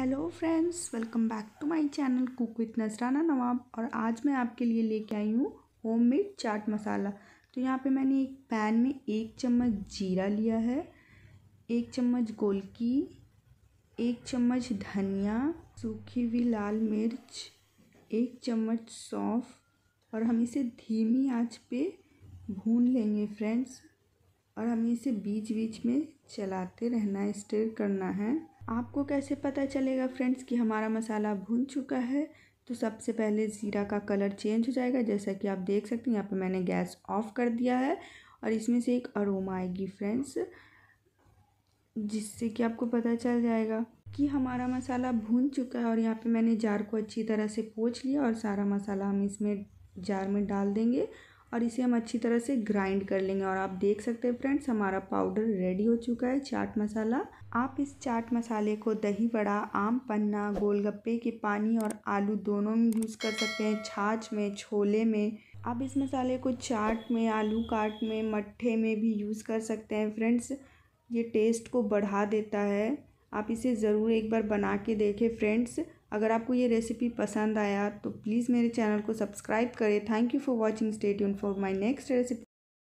hello friends welcome back to my channel cook with Nazrana Nawab और आज मैं आपके लिए लेके आई हूँ होममेड चाट मसाला तो यहाँ पे मैंने एक पैन में एक चम्मच जीरा लिया है एक चम्मच गोलकी एक चम्मच धनिया सूखी हुई लाल मिर्च एक चम्मच सौंफ और हम इसे धीमी आंच पे भून लेंगे फ्रेंड्स और हमें इसे बीच बीच में चलाते रहना है स्टेर करना है आपको कैसे पता चलेगा फ्रेंड्स कि हमारा मसाला भून चुका है तो सबसे पहले ज़ीरा का कलर चेंज हो जाएगा जैसा कि आप देख सकते हैं यहाँ पे मैंने गैस ऑफ कर दिया है और इसमें से एक अरोमा आएगी फ्रेंड्स जिससे कि आपको पता चल जाएगा कि हमारा मसाला भून चुका है और यहाँ पे मैंने जार को अच्छी तरह से पोछ लिया और सारा मसाला हम इसमें जार में डाल देंगे और इसे हम अच्छी तरह से ग्राइंड कर लेंगे और आप देख सकते हैं फ्रेंड्स हमारा पाउडर रेडी हो चुका है चाट मसाला आप इस चाट मसाले को दही बड़ा आम पन्ना गोलगप्पे के पानी और आलू दोनों में यूज़ कर सकते हैं छाछ में छोले में आप इस मसाले को चाट में आलू काट में मट्ठे में भी यूज़ कर सकते हैं फ्रेंड्स ये टेस्ट को बढ़ा देता है आप इसे ज़रूर एक बार बना के देखें फ्रेंड्स अगर आपको ये रेसिपी पसंद आया तो प्लीज़ मेरे चैनल को सब्सक्राइब करें thank you for watching stay यून फॉर माई नेक्स्ट रेसिपी